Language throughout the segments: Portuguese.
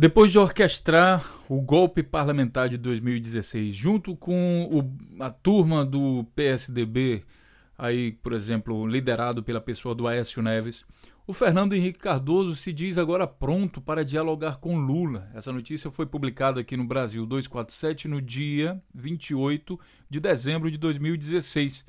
Depois de orquestrar o golpe parlamentar de 2016, junto com o, a turma do PSDB, aí, por exemplo, liderado pela pessoa do Aécio Neves, o Fernando Henrique Cardoso se diz agora pronto para dialogar com Lula. Essa notícia foi publicada aqui no Brasil 247 no dia 28 de dezembro de 2016.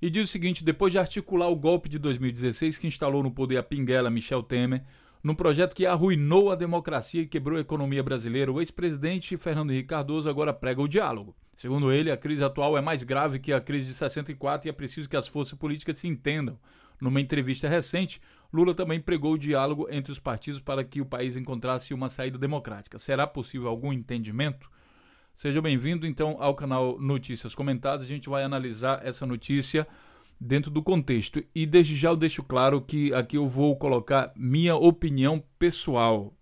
E diz o seguinte: depois de articular o golpe de 2016 que instalou no poder a Pinguela Michel Temer, num projeto que arruinou a democracia e quebrou a economia brasileira. O ex-presidente Fernando Henrique Cardoso agora prega o diálogo. Segundo ele, a crise atual é mais grave que a crise de 64 e é preciso que as forças políticas se entendam. Numa entrevista recente, Lula também pregou o diálogo entre os partidos para que o país encontrasse uma saída democrática. Será possível algum entendimento? Seja bem-vindo então ao canal Notícias Comentadas. A gente vai analisar essa notícia dentro do contexto. E desde já eu deixo claro que aqui eu vou colocar minha opinião pessoal.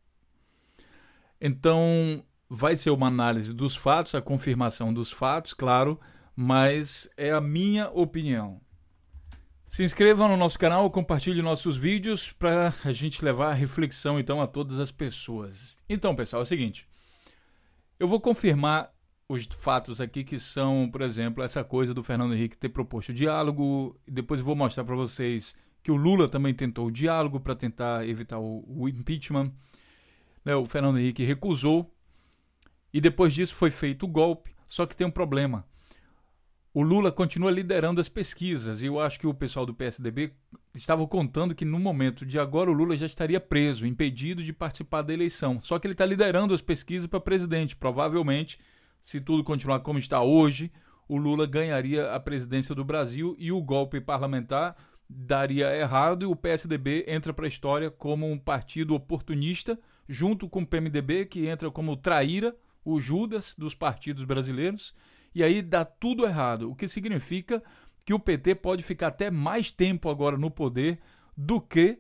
Então, vai ser uma análise dos fatos, a confirmação dos fatos, claro, mas é a minha opinião. Se inscreva no nosso canal, compartilhe nossos vídeos para a gente levar a reflexão então a todas as pessoas. Então, pessoal, é o seguinte. Eu vou confirmar os fatos aqui que são, por exemplo, essa coisa do Fernando Henrique ter proposto o diálogo. Depois eu vou mostrar para vocês que o Lula também tentou o diálogo para tentar evitar o, impeachment. Né? o Fernando Henrique recusou. E depois disso foi feito o golpe. Só que tem um problema. O Lula continua liderando as pesquisas. E eu acho que o pessoal do PSDB estava contando que no momento de agora o Lula já estaria preso, impedido de participar da eleição. Só que ele está liderando as pesquisas para presidente. Provavelmente se tudo continuar como está hoje, o Lula ganharia a presidência do Brasil e o golpe parlamentar daria errado e o PSDB entra para a história como um partido oportunista, junto com o PMDB, que entra como traíra, o Judas dos partidos brasileiros, e aí dá tudo errado, o que significa que o PT pode ficar até mais tempo agora no poder do que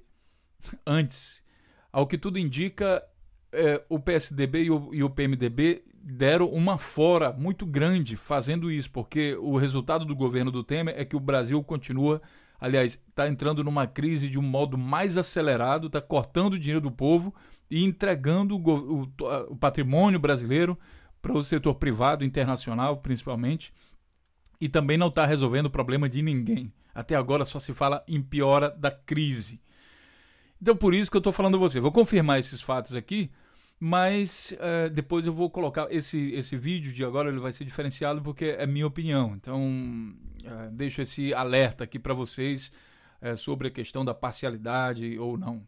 antes. Ao que tudo indica, é, o PSDB e o, e o PMDB deram uma fora muito grande fazendo isso, porque o resultado do governo do Temer é que o Brasil continua, aliás, está entrando numa crise de um modo mais acelerado, está cortando o dinheiro do povo e entregando o, o, o patrimônio brasileiro para o setor privado, internacional principalmente, e também não está resolvendo o problema de ninguém. Até agora só se fala em piora da crise. Então, por isso que eu estou falando a você. Vou confirmar esses fatos aqui mas uh, depois eu vou colocar esse, esse vídeo de agora, ele vai ser diferenciado porque é minha opinião. Então, uh, deixo esse alerta aqui para vocês uh, sobre a questão da parcialidade ou não.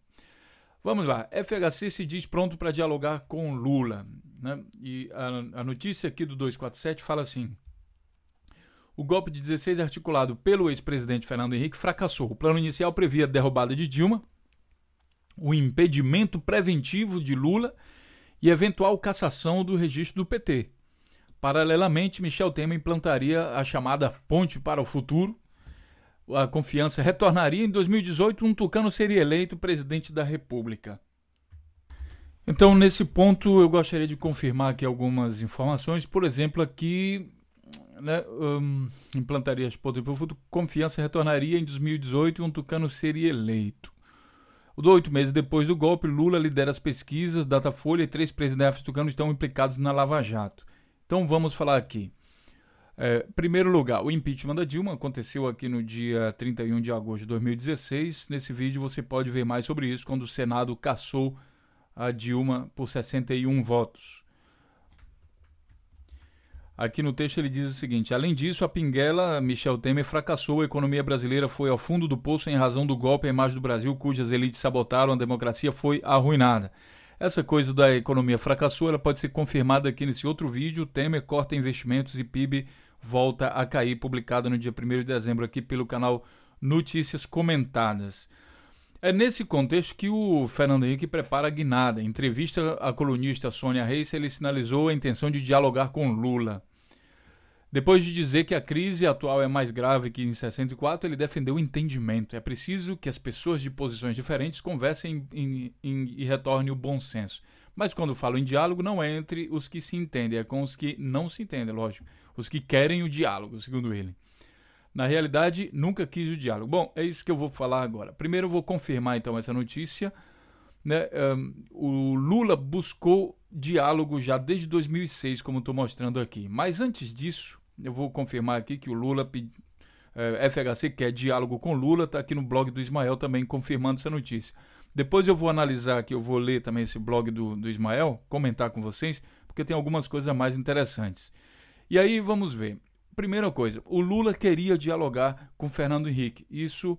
Vamos lá. FHC se diz pronto para dialogar com Lula. Né? E a, a notícia aqui do 247 fala assim. O golpe de 16 articulado pelo ex-presidente Fernando Henrique fracassou. O plano inicial previa a derrubada de Dilma, o impedimento preventivo de Lula e eventual cassação do registro do PT. Paralelamente, Michel Temer implantaria a chamada Ponte para o Futuro. A confiança retornaria em 2018, um tucano seria eleito presidente da República. Então, nesse ponto, eu gostaria de confirmar aqui algumas informações. Por exemplo, aqui né, um, implantaria a Ponte para o futuro, confiança retornaria em 2018 e um tucano seria eleito. Oito meses depois do golpe, Lula lidera as pesquisas, Datafolha e três presidentes africanos estão implicados na Lava Jato. Então vamos falar aqui. É, primeiro lugar, o impeachment da Dilma aconteceu aqui no dia 31 de agosto de 2016. Nesse vídeo você pode ver mais sobre isso quando o Senado cassou a Dilma por 61 votos. Aqui no texto ele diz o seguinte: além disso, a pinguela Michel Temer fracassou, a economia brasileira foi ao fundo do poço em razão do golpe à imagem do Brasil, cujas elites sabotaram, a democracia foi arruinada. Essa coisa da economia fracassou, ela pode ser confirmada aqui nesse outro vídeo. Temer corta investimentos e PIB volta a cair, publicado no dia 1 de dezembro aqui pelo canal Notícias Comentadas. É nesse contexto que o Fernando Henrique prepara a guinada. Em entrevista à colunista Sônia Reis, ele sinalizou a intenção de dialogar com Lula. Depois de dizer que a crise atual é mais grave que em 64, ele defendeu o entendimento. É preciso que as pessoas de posições diferentes conversem em, em, em, e retornem o bom senso. Mas quando falo em diálogo, não é entre os que se entendem, é com os que não se entendem, lógico. Os que querem o diálogo, segundo ele. Na realidade, nunca quis o diálogo. Bom, é isso que eu vou falar agora. Primeiro, eu vou confirmar então essa notícia. Né? Um, o Lula buscou diálogo já desde 2006, como estou mostrando aqui. Mas antes disso, eu vou confirmar aqui que o Lula pediu. Eh, é, FHC quer diálogo com Lula, está aqui no blog do Ismael também confirmando essa notícia. Depois eu vou analisar aqui, eu vou ler também esse blog do, do Ismael, comentar com vocês, porque tem algumas coisas mais interessantes. E aí vamos ver. Primeira coisa, o Lula queria dialogar com Fernando Henrique. Isso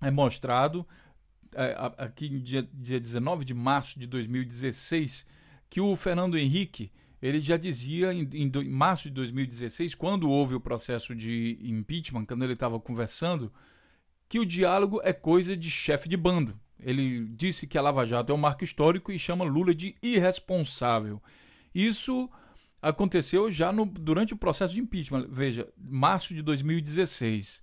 é mostrado é, aqui dia, dia 19 de março de 2016, que o Fernando Henrique ele já dizia em, em, do, em março de 2016, quando houve o processo de impeachment, quando ele estava conversando, que o diálogo é coisa de chefe de bando. Ele disse que a Lava Jato é um marco histórico e chama Lula de irresponsável. Isso aconteceu já no, durante o processo de impeachment, veja, março de 2016.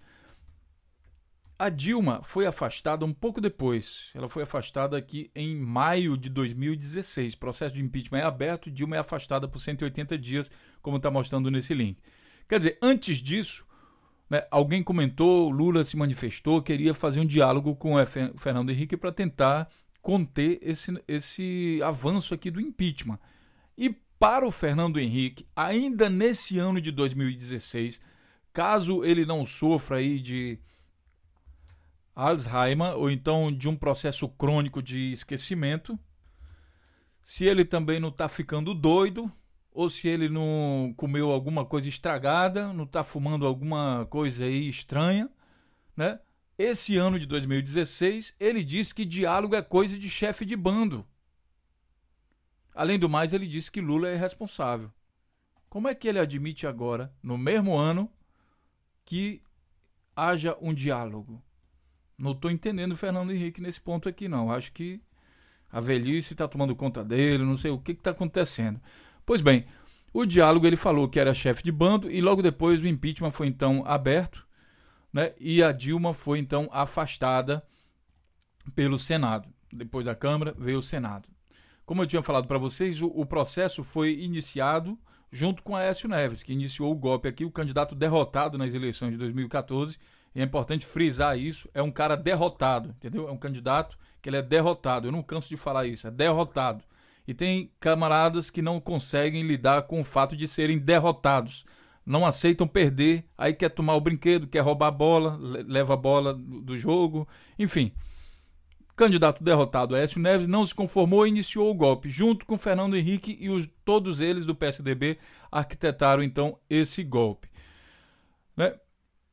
A Dilma foi afastada um pouco depois. Ela foi afastada aqui em maio de 2016. O processo de impeachment é aberto, Dilma é afastada por 180 dias, como está mostrando nesse link. Quer dizer, antes disso, né, alguém comentou, Lula se manifestou, queria fazer um diálogo com o Fernando Henrique para tentar conter esse, esse avanço aqui do impeachment. E para o Fernando Henrique, ainda nesse ano de 2016, caso ele não sofra aí de Alzheimer ou então de um processo crônico de esquecimento, se ele também não está ficando doido ou se ele não comeu alguma coisa estragada, não está fumando alguma coisa aí estranha, né? Esse ano de 2016, ele diz que diálogo é coisa de chefe de bando. Além do mais, ele diz que Lula é responsável. Como é que ele admite agora, no mesmo ano, que haja um diálogo? Não estou entendendo o Fernando Henrique nesse ponto aqui, não. Acho que a velhice está tomando conta dele, não sei o que está acontecendo. Pois bem, o diálogo ele falou que era chefe de bando e logo depois o impeachment foi então aberto né, e a Dilma foi então afastada pelo Senado. Depois da Câmara veio o Senado. Como eu tinha falado para vocês, o, o, processo foi iniciado junto com Aécio Neves, que iniciou o golpe aqui, o candidato derrotado nas eleições de 2014 e é importante frisar isso, é um cara derrotado, entendeu? É um candidato que ele é derrotado. Eu não canso de falar isso, é derrotado. E tem camaradas que não conseguem lidar com o fato de serem derrotados. Não aceitam perder, aí quer tomar o brinquedo, quer roubar a bola, leva a bola do jogo, enfim. Candidato derrotado Écio Neves não se conformou e iniciou o golpe, junto com Fernando Henrique e os, todos eles do PSDB arquitetaram então esse golpe. Né?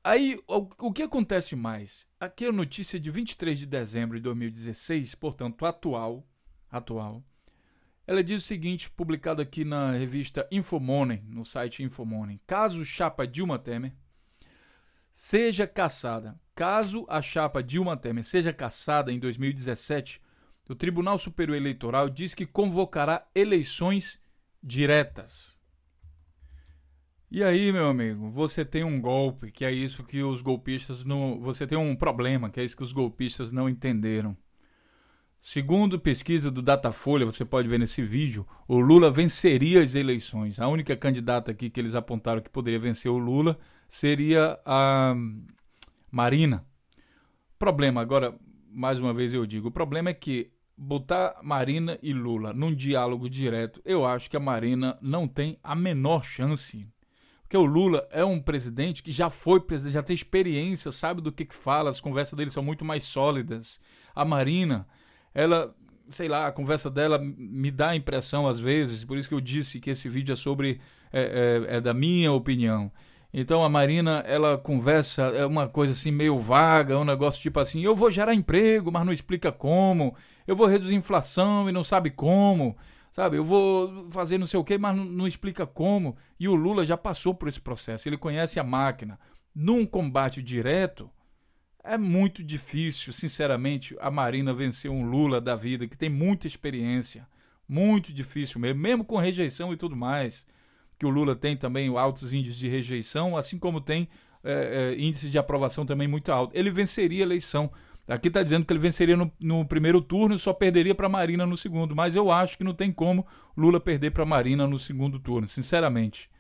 Aí, o, o que acontece mais? Aqui é a notícia de 23 de dezembro de 2016, portanto, atual, atual. Ela diz o seguinte, publicado aqui na revista Infomoney, no site Infomoney. Caso chapa Dilma Temer seja caçada, caso a chapa Dilma Temer seja caçada em 2017, o Tribunal Superior Eleitoral diz que convocará eleições diretas. E aí, meu amigo, você tem um golpe, que é isso que os golpistas não. Você tem um problema, que é isso que os golpistas não entenderam. Segundo pesquisa do Datafolha, você pode ver nesse vídeo, o Lula venceria as eleições. A única candidata aqui que eles apontaram que poderia vencer o Lula seria a Marina. Problema, agora, mais uma vez eu digo, o problema é que botar Marina e Lula num diálogo direto, eu acho que a Marina não tem a menor chance porque o Lula é um presidente que já foi presidente, já tem experiência, sabe do que, que fala, as conversas dele são muito mais sólidas. A Marina, ela, sei lá, a conversa dela me dá a impressão às vezes, por isso que eu disse que esse vídeo é sobre. é, é, é da minha opinião. Então a Marina, ela conversa, é uma coisa assim meio vaga, é um negócio tipo assim: eu vou gerar emprego, mas não explica como, eu vou reduzir inflação e não sabe como. Sabe, eu vou fazer não sei o quê, mas não, explica como. E o Lula já passou por esse processo, ele conhece a máquina. Num combate direto, é muito difícil, sinceramente, a Marina vencer um Lula da vida que tem muita experiência. Muito difícil mesmo, mesmo com rejeição e tudo mais. Que o Lula tem também altos índices de rejeição, assim como tem é, é, índice de aprovação também muito alto. Ele venceria a eleição. Aqui está dizendo que ele venceria no, no primeiro turno e só perderia para Marina no segundo. Mas eu acho que não tem como Lula perder para Marina no segundo turno, sinceramente.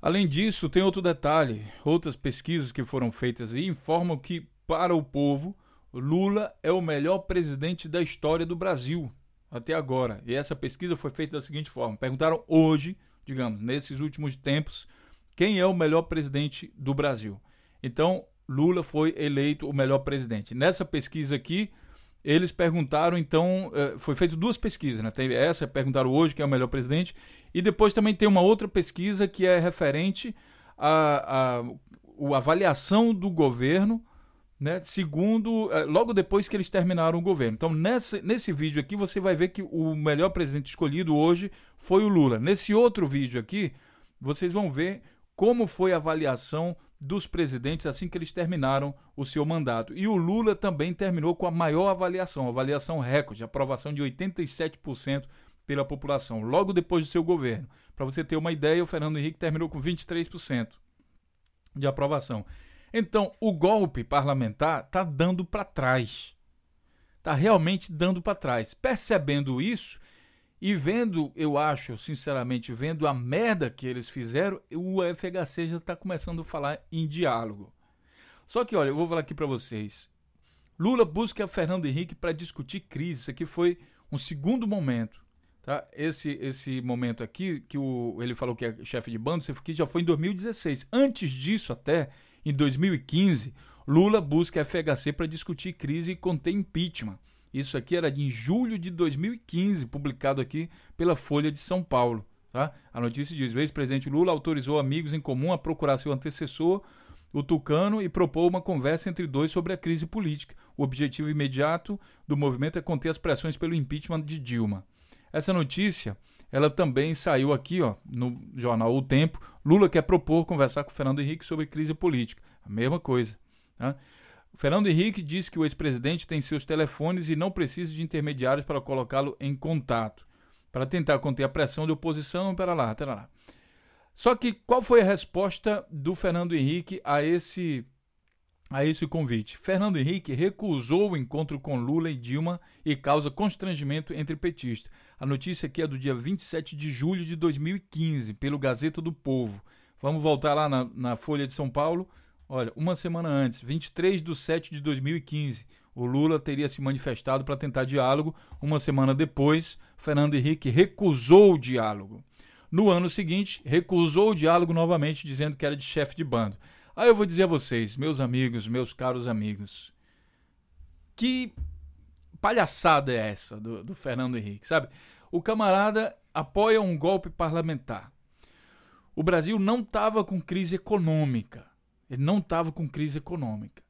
Além disso, tem outro detalhe. Outras pesquisas que foram feitas aí informam que, para o povo, Lula é o melhor presidente da história do Brasil até agora. E essa pesquisa foi feita da seguinte forma: perguntaram hoje, digamos, nesses últimos tempos, quem é o melhor presidente do Brasil. Então, Lula foi eleito o melhor presidente. Nessa pesquisa aqui, eles perguntaram, então, eh, foi feito duas pesquisas, né? Tem essa, perguntaram hoje quem é o melhor presidente, e depois também tem uma outra pesquisa que é referente à a, avaliação do governo, né? Segundo, eh, logo depois que eles terminaram o governo. Então, nesse, nesse vídeo aqui, você vai ver que o melhor presidente escolhido hoje foi o Lula. Nesse outro vídeo aqui, vocês vão ver como foi a avaliação dos presidentes assim que eles terminaram o seu mandato. E o Lula também terminou com a maior avaliação, avaliação recorde, aprovação de 87% pela população, logo depois do seu governo. Para você ter uma ideia, o Fernando Henrique terminou com 23% de aprovação. Então, o golpe parlamentar está dando para trás. Está realmente dando para trás. Percebendo isso, e vendo, eu acho, sinceramente, vendo a merda que eles fizeram, o FHC já está começando a falar em diálogo. Só que, olha, eu vou falar aqui para vocês. Lula busca Fernando Henrique para discutir crise. Isso aqui foi um segundo momento. Tá? Esse, esse momento aqui, que o, ele falou que é chefe de bando, já foi em 2016. Antes disso, até em 2015, Lula busca FHC para discutir crise e conter impeachment. Isso aqui era em julho de 2015, publicado aqui pela Folha de São Paulo. Tá? A notícia diz: o ex-presidente Lula autorizou amigos em comum a procurar seu antecessor, o Tucano, e propôs uma conversa entre dois sobre a crise política. O objetivo imediato do movimento é conter as pressões pelo impeachment de Dilma. Essa notícia ela também saiu aqui ó, no jornal O Tempo. Lula quer propor conversar com Fernando Henrique sobre crise política. A mesma coisa. Tá? O Fernando Henrique disse que o ex-presidente tem seus telefones e não precisa de intermediários para colocá-lo em contato, para tentar conter a pressão de oposição, para lá, para lá. Só que qual foi a resposta do Fernando Henrique a esse a esse convite? Fernando Henrique recusou o encontro com Lula e Dilma e causa constrangimento entre petistas. A notícia aqui é do dia 27 de julho de 2015, pelo Gazeta do Povo. Vamos voltar lá na, na Folha de São Paulo. Olha, uma semana antes, 23 de 7 de 2015, o Lula teria se manifestado para tentar diálogo. Uma semana depois, Fernando Henrique recusou o diálogo. No ano seguinte, recusou o diálogo novamente, dizendo que era de chefe de bando. Aí eu vou dizer a vocês, meus amigos, meus caros amigos, que palhaçada é essa do, do Fernando Henrique, sabe? O camarada apoia um golpe parlamentar. O Brasil não estava com crise econômica. Ele não estava com crise econômica.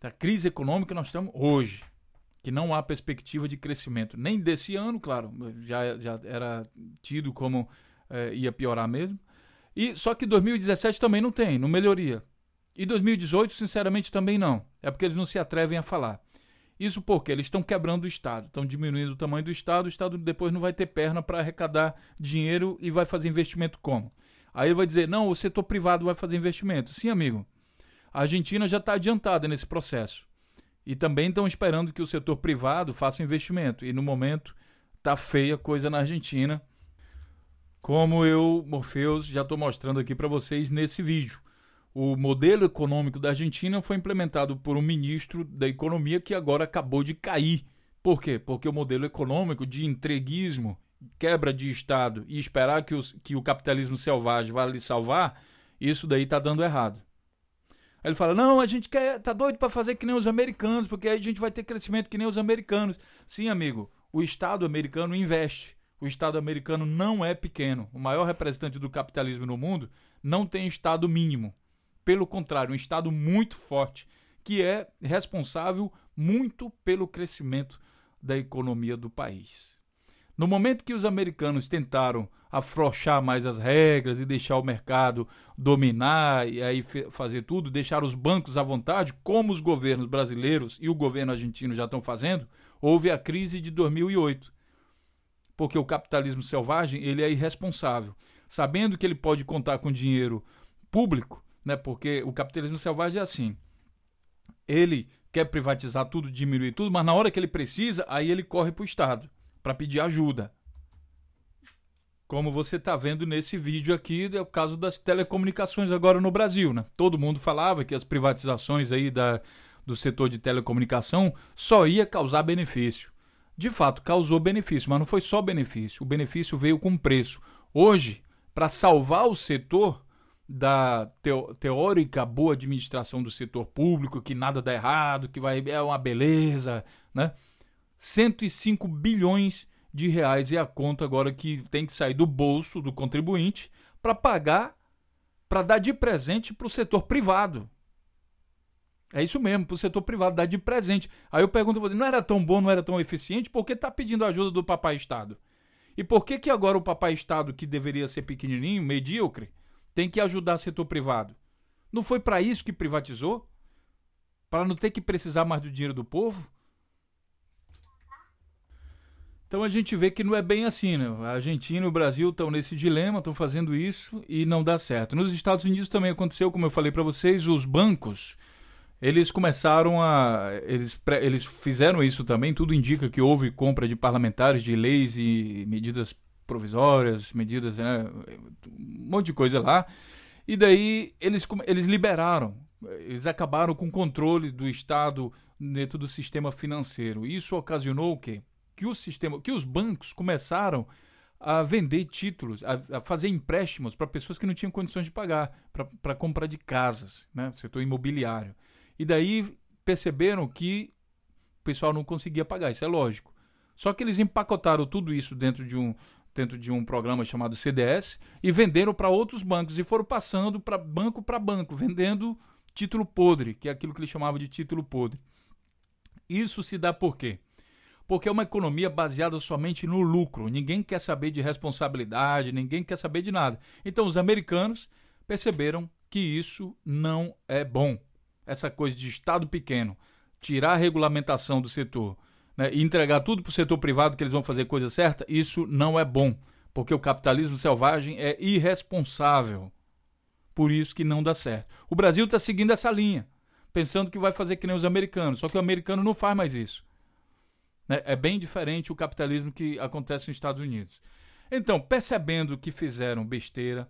A crise econômica nós estamos hoje, que não há perspectiva de crescimento, nem desse ano, claro, já, já era tido como é, ia piorar mesmo. E só que 2017 também não tem, não melhoria. E 2018, sinceramente, também não. É porque eles não se atrevem a falar. Isso porque eles estão quebrando o Estado, estão diminuindo o tamanho do Estado, o Estado depois não vai ter perna para arrecadar dinheiro e vai fazer investimento como? Aí ele vai dizer, não, o setor privado vai fazer investimento. Sim, amigo, a Argentina já está adiantada nesse processo. E também estão esperando que o setor privado faça um investimento. E no momento tá feia a coisa na Argentina. Como eu, Morfeus, já estou mostrando aqui para vocês nesse vídeo. O modelo econômico da Argentina foi implementado por um ministro da economia que agora acabou de cair. Por quê? Porque o modelo econômico de entreguismo, quebra de Estado e esperar que, os, que o capitalismo selvagem vá lhe salvar, isso daí está dando errado. Ele fala: não, a gente quer, tá doido para fazer que nem os americanos, porque aí a gente vai ter crescimento que nem os americanos. Sim, amigo, o Estado americano investe. O Estado americano não é pequeno. O maior representante do capitalismo no mundo não tem Estado mínimo. Pelo contrário, um Estado muito forte, que é responsável muito pelo crescimento da economia do país. No momento que os americanos tentaram afrouxar mais as regras e deixar o mercado dominar e aí fazer tudo, deixar os bancos à vontade, como os governos brasileiros e o governo argentino já estão fazendo, houve a crise de 2008. Porque o capitalismo selvagem, ele é irresponsável. Sabendo que ele pode contar com dinheiro público, né? Porque o capitalismo selvagem é assim. Ele quer privatizar tudo, diminuir tudo, mas na hora que ele precisa, aí ele corre para o Estado para pedir ajuda. Como você está vendo nesse vídeo aqui, é o caso das telecomunicações agora no Brasil. Né? Todo mundo falava que as privatizações aí da, do setor de telecomunicação só ia causar benefício. De fato, causou benefício, mas não foi só benefício. O benefício veio com preço. Hoje, para salvar o setor da teórica boa administração do setor público, que nada dá errado, que vai é uma beleza, né? 105 bilhões de reais é a conta agora que tem que sair do bolso do contribuinte para pagar, para dar de presente para o setor privado. É isso mesmo, para o setor privado dar de presente. Aí eu pergunto, não era tão bom, não era tão eficiente, por que está pedindo ajuda do papai Estado? E por que, que agora o papai Estado, que deveria ser pequenininho, medíocre, tem que ajudar o setor privado? Não foi para isso que privatizou? Para não ter que precisar mais do dinheiro do povo? Então a gente vê que não é bem assim, né? A Argentina e o Brasil estão nesse dilema, estão fazendo isso e não dá certo. Nos Estados Unidos também aconteceu, como eu falei para vocês, os bancos eles começaram a. Eles, eles fizeram isso também. Tudo indica que houve compra de parlamentares, de leis e medidas provisórias, medidas. Né? um monte de coisa lá. E daí eles, eles liberaram. Eles acabaram com o controle do Estado dentro do sistema financeiro. Isso ocasionou o quê? que o sistema, que os bancos começaram a vender títulos, a, a fazer empréstimos para pessoas que não tinham condições de pagar, para comprar de casas, né? setor imobiliário. E daí perceberam que o pessoal não conseguia pagar, isso é lógico. Só que eles empacotaram tudo isso dentro de um, dentro de um programa chamado CDS e venderam para outros bancos e foram passando para banco para banco, vendendo título podre, que é aquilo que eles chamavam de título podre. Isso se dá por quê? porque é uma economia baseada somente no lucro. Ninguém quer saber de responsabilidade, ninguém quer saber de nada. Então, os americanos perceberam que isso não é bom. Essa coisa de Estado pequeno, tirar a regulamentação do setor né, e entregar tudo para o setor privado que eles vão fazer coisa certa, isso não é bom, porque o capitalismo selvagem é irresponsável. Por isso que não dá certo. O Brasil está seguindo essa linha, pensando que vai fazer que nem os americanos, só que o americano não faz mais isso. Né? É bem diferente o capitalismo que acontece nos Estados Unidos. Então, percebendo que fizeram besteira,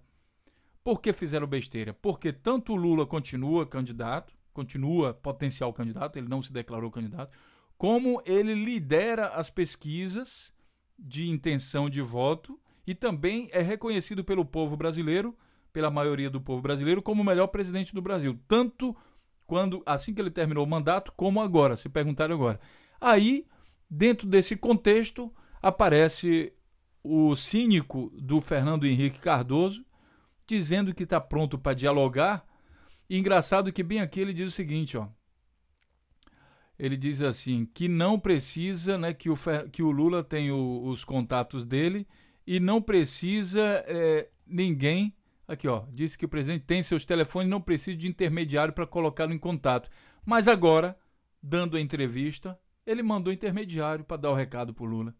por que fizeram besteira? Porque tanto o Lula continua candidato, continua potencial candidato, ele não se declarou candidato, como ele lidera as pesquisas de intenção de voto e também é reconhecido pelo povo brasileiro, pela maioria do povo brasileiro, como o melhor presidente do Brasil. Tanto quando assim que ele terminou o mandato, como agora, se perguntaram agora. Aí Dentro desse contexto, aparece o cínico do Fernando Henrique Cardoso, dizendo que está pronto para dialogar. E engraçado que bem aqui ele diz o seguinte, ó. Ele diz assim que não precisa, né, que o, que o Lula tem o, os contatos dele e não precisa é, ninguém. Aqui, ó, disse que o presidente tem seus telefones, não precisa de intermediário para colocá-lo em contato. Mas agora, dando a entrevista, ele mandou intermediário para dar o recado para Lula.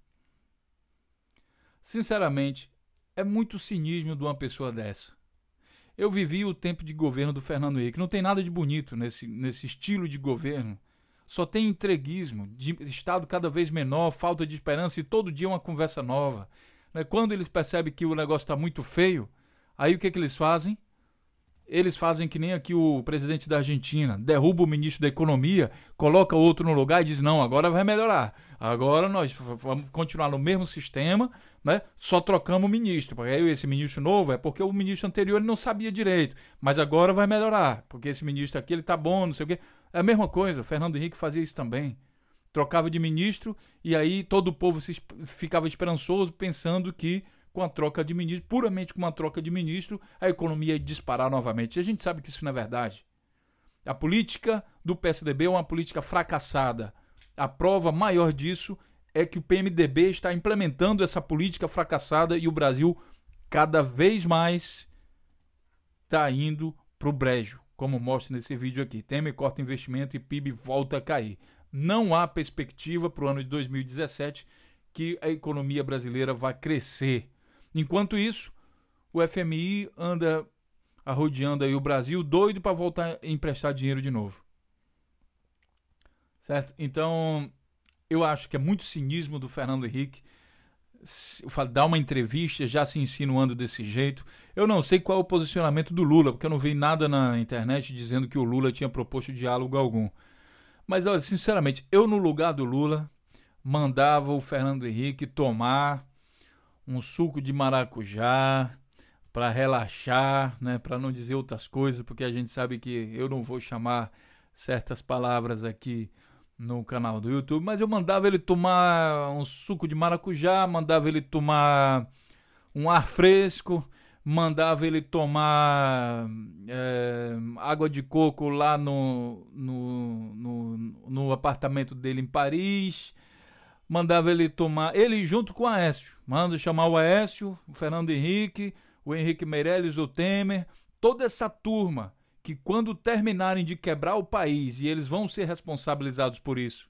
Sinceramente, é muito cinismo de uma pessoa dessa. Eu vivi o tempo de governo do Fernando Henrique. Não tem nada de bonito nesse, nesse estilo de governo. Só tem entreguismo, de Estado cada vez menor, falta de esperança e todo dia uma conversa nova. Né? Quando eles percebem que o negócio está muito feio, aí o que, é que eles fazem? eles fazem que nem aqui o presidente da Argentina, derruba o ministro da Economia, coloca outro no lugar e diz: não, agora vai melhorar. Agora nós vamos continuar no mesmo sistema, né? Só trocamos o ministro. Porque esse ministro novo é porque o ministro anterior ele não sabia direito, mas agora vai melhorar, porque esse ministro aqui ele tá bom, não sei o quê. É a mesma coisa, o Fernando Henrique fazia isso também. Trocava de ministro e aí todo o povo se, ficava esperançoso pensando que com a troca de ministro, puramente com uma troca de ministro, a economia ia disparar novamente. E a gente sabe que isso não é verdade. A política do PSDB é uma política fracassada. A prova maior disso é que o PMDB está implementando essa política fracassada e o Brasil cada vez mais está indo para o brejo, como mostra nesse vídeo aqui. Temer corta investimento e PIB volta a cair. Não há perspectiva para o ano de 2017 que a economia brasileira vá crescer Enquanto isso, o FMI anda arrodeando aí o Brasil doido para voltar a emprestar dinheiro de novo. Certo? Então, eu acho que é muito cinismo do Fernando Henrique dar uma entrevista já se insinuando desse jeito. Eu não sei qual é o posicionamento do Lula, porque eu não vi nada na internet dizendo que o Lula tinha proposto diálogo algum. Mas olha, sinceramente, eu no lugar do Lula mandava o Fernando Henrique tomar um suco de maracujá para relaxar, né, para não dizer outras coisas, porque a gente sabe que eu não vou chamar certas palavras aqui no canal do YouTube, mas eu mandava ele tomar um suco de maracujá, mandava ele tomar um ar fresco, mandava ele tomar é, água de coco lá no, no, no, no apartamento dele em Paris mandava ele tomar, ele junto com o Aécio, manda chamar o Aécio, o Fernando Henrique, o Henrique Meirelles, o Temer, toda essa turma que quando terminarem de quebrar o país, e eles vão ser responsabilizados por isso,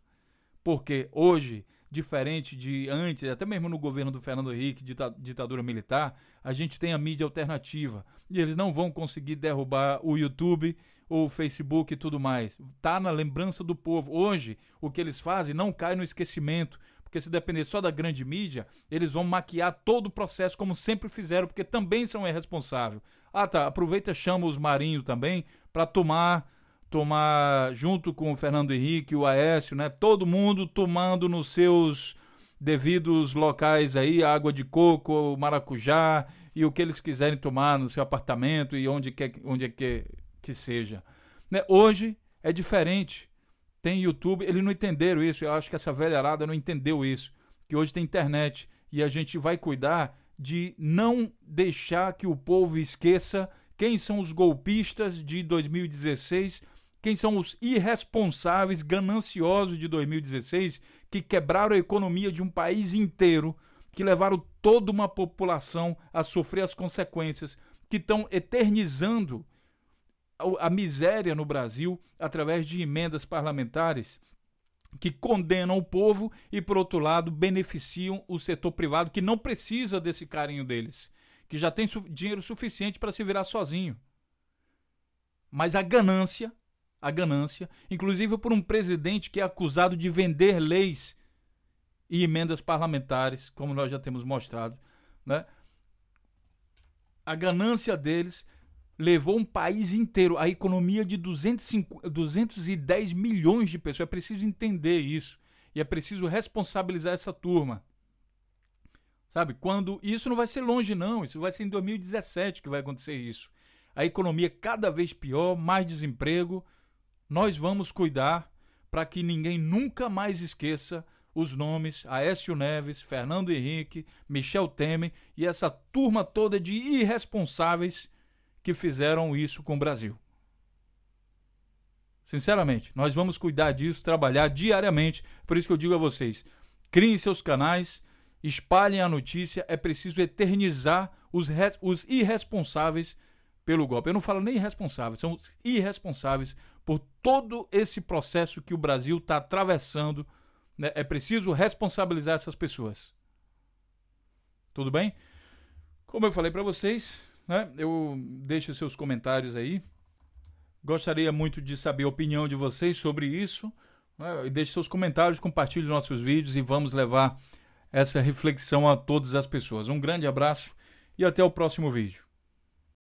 porque hoje, diferente de antes, até mesmo no governo do Fernando Henrique, ditadura militar, a gente tem a mídia alternativa, e eles não vão conseguir derrubar o YouTube o Facebook e tudo mais. Tá na lembrança do povo. Hoje, o que eles fazem não cai no esquecimento, porque se depender só da grande mídia, eles vão maquiar todo o processo como sempre fizeram, porque também são irresponsáveis. Ah, tá, aproveita e chama os marinhos também para tomar tomar junto com o Fernando Henrique, o Aécio, né? Todo mundo tomando nos seus devidos locais aí, água de coco, maracujá e o que eles quiserem tomar no seu apartamento e onde quer, onde é que que seja. Né? Hoje é diferente. Tem YouTube, eles não entenderam isso. Eu acho que essa arada não entendeu isso. Que hoje tem internet e a gente vai cuidar de não deixar que o povo esqueça quem são os golpistas de 2016, quem são os irresponsáveis, gananciosos de 2016 que quebraram a economia de um país inteiro, que levaram toda uma população a sofrer as consequências, que estão eternizando a miséria no Brasil através de emendas parlamentares que condenam o povo e, por outro lado, beneficiam o setor privado que não precisa desse carinho deles, que já tem su dinheiro suficiente para se virar sozinho. Mas a ganância, a ganância, inclusive por um presidente que é acusado de vender leis e emendas parlamentares, como nós já temos mostrado, né? A ganância deles levou um país inteiro, a economia de 250, 210 milhões de pessoas. É preciso entender isso. E é preciso responsabilizar essa turma. Sabe? Quando isso não vai ser longe não, isso vai ser em 2017 que vai acontecer isso. A economia cada vez pior, mais desemprego. Nós vamos cuidar para que ninguém nunca mais esqueça os nomes Aécio Neves, Fernando Henrique, Michel Temer e essa turma toda de irresponsáveis que fizeram isso com o Brasil. Sinceramente, nós vamos cuidar disso, trabalhar diariamente. Por isso que eu digo a vocês: criem seus canais, espalhem a notícia. É preciso eternizar os, os irresponsáveis pelo golpe. Eu não falo nem irresponsáveis, são irresponsáveis por todo esse processo que o Brasil está atravessando. Né? É preciso responsabilizar essas pessoas. Tudo bem? Como eu falei para vocês, né? Eu deixo seus comentários aí. Gostaria muito de saber a opinião de vocês sobre isso. Né? Deixe seus comentários, compartilhe nossos vídeos e vamos levar essa reflexão a todas as pessoas. Um grande abraço e até o próximo vídeo.